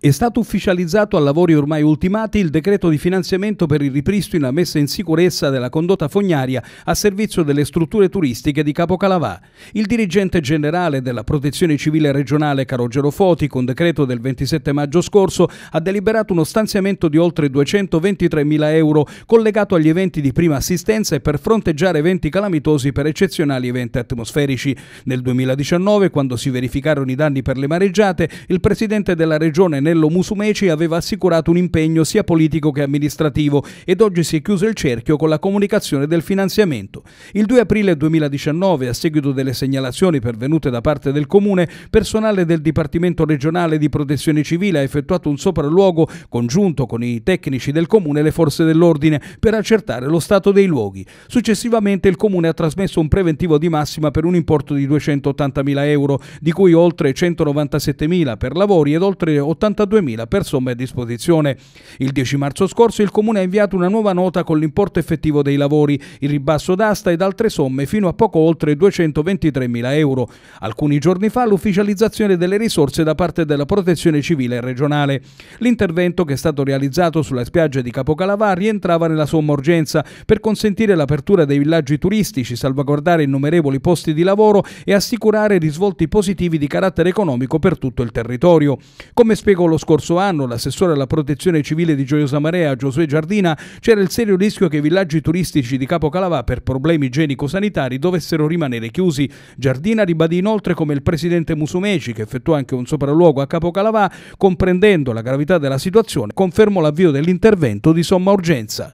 È stato ufficializzato a lavori ormai ultimati il decreto di finanziamento per il ripristino e la messa in sicurezza della condotta fognaria a servizio delle strutture turistiche di Capocalavà. Il dirigente generale della Protezione Civile regionale Carogero Foti, con decreto del 27 maggio scorso, ha deliberato uno stanziamento di oltre 223 mila euro collegato agli eventi di prima assistenza e per fronteggiare eventi calamitosi per eccezionali eventi atmosferici. Nel 2019, quando si verificarono i danni per le mareggiate, il presidente della regione Brunello Musumeci aveva assicurato un impegno sia politico che amministrativo ed oggi si è chiuso il cerchio con la comunicazione del finanziamento. Il 2 aprile 2019, a seguito delle segnalazioni pervenute da parte del Comune, personale del Dipartimento regionale di protezione civile ha effettuato un sopralluogo congiunto con i tecnici del Comune e le forze dell'ordine per accertare lo stato dei luoghi. Successivamente il Comune ha trasmesso un preventivo di massima per un importo di 280.000 euro, di cui oltre 197.000 per lavori ed oltre 80.000 62.000 persone a disposizione. Il 10 marzo scorso il Comune ha inviato una nuova nota con l'importo effettivo dei lavori, il ribasso d'asta ed altre somme fino a poco oltre 223.000 euro. Alcuni giorni fa l'ufficializzazione delle risorse da parte della Protezione Civile regionale. L'intervento che è stato realizzato sulla spiaggia di Capocalavà rientrava nella somma urgenza per consentire l'apertura dei villaggi turistici, salvaguardare innumerevoli posti di lavoro e assicurare risvolti positivi di carattere economico per tutto il territorio. Come spiegò lo scorso anno l'assessore alla protezione civile di Gioiosa Marea, Giosuè Giardina, c'era il serio rischio che i villaggi turistici di Capo Calavà per problemi igienico-sanitari dovessero rimanere chiusi. Giardina ribadì inoltre come il presidente Musumeci, che effettuò anche un sopralluogo a Capo Calavà, comprendendo la gravità della situazione, confermò l'avvio dell'intervento di somma urgenza.